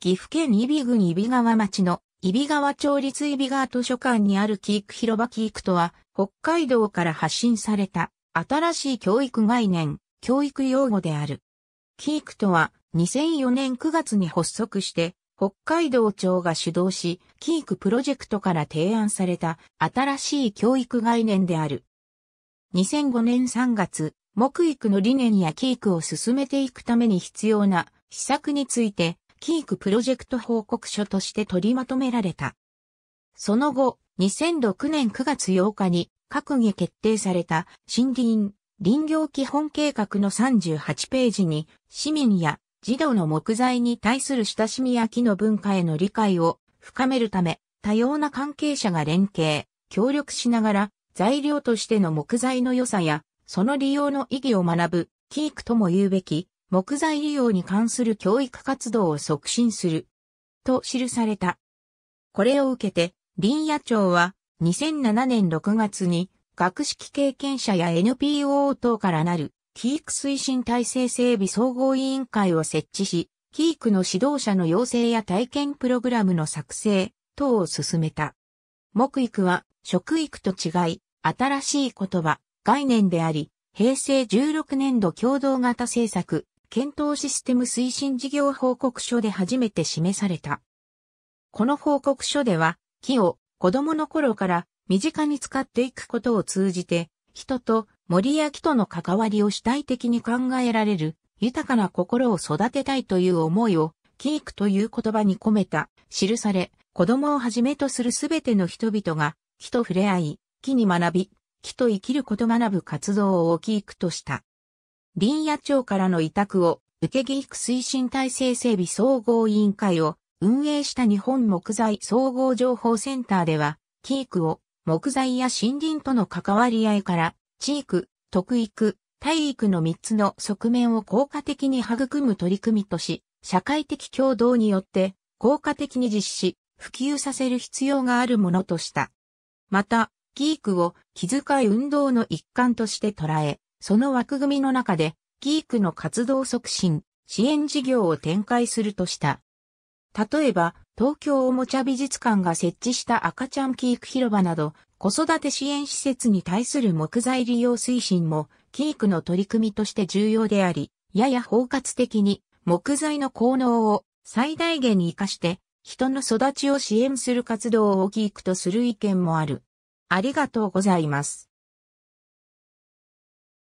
岐阜県伊比郡伊比川町の伊比川町立伊比川図書館にあるキーク広場キークとは、北海道から発信された新しい教育概念、教育用語である。キークとは2004年9月に発足して、北海道庁が主導し、キークプロジェクトから提案された新しい教育概念である。2005年3月、木育の理念やキークを進めていくために必要な施策についてキークプロジェクト報告書として取りまとめられた。その後、2006年9月8日に閣議決定された森林林業基本計画の38ページに市民や児童の木材に対する親しみや木の文化への理解を深めるため多様な関係者が連携、協力しながら材料としての木材の良さやその利用の意義を学ぶキークとも言うべき木材利用に関する教育活動を促進する。と記された。これを受けて、林野庁は2007年6月に学識経験者や NPO 等からなるキーク推進体制整備総合委員会を設置し、キークの指導者の養成や体験プログラムの作成等を進めた。木育は食育と違い、新しい言葉、概念であり、平成16年度共同型政策、検討システム推進事業報告書で初めて示された。この報告書では、木を子供の頃から身近に使っていくことを通じて、人と森や木との関わりを主体的に考えられる豊かな心を育てたいという思いを、キークという言葉に込めた、記され、子供をはじめとするすべての人々が、木と触れ合い、木に学び、木と生きること学ぶ活動をキークとした。林野庁からの委託を受け企画推進体制整備総合委員会を運営した日本木材総合情報センターでは、キークを木材や森林との関わり合いから、地域、特育、体育の3つの側面を効果的に育む取り組みとし、社会的共同によって効果的に実施、普及させる必要があるものとした。また、キークを気遣い運動の一環として捉え、その枠組みの中で、キークの活動促進、支援事業を展開するとした。例えば、東京おもちゃ美術館が設置した赤ちゃんキーク広場など、子育て支援施設に対する木材利用推進も、キークの取り組みとして重要であり、やや包括的に、木材の効能を最大限に活かして、人の育ちを支援する活動をキークとする意見もある。ありがとうございます。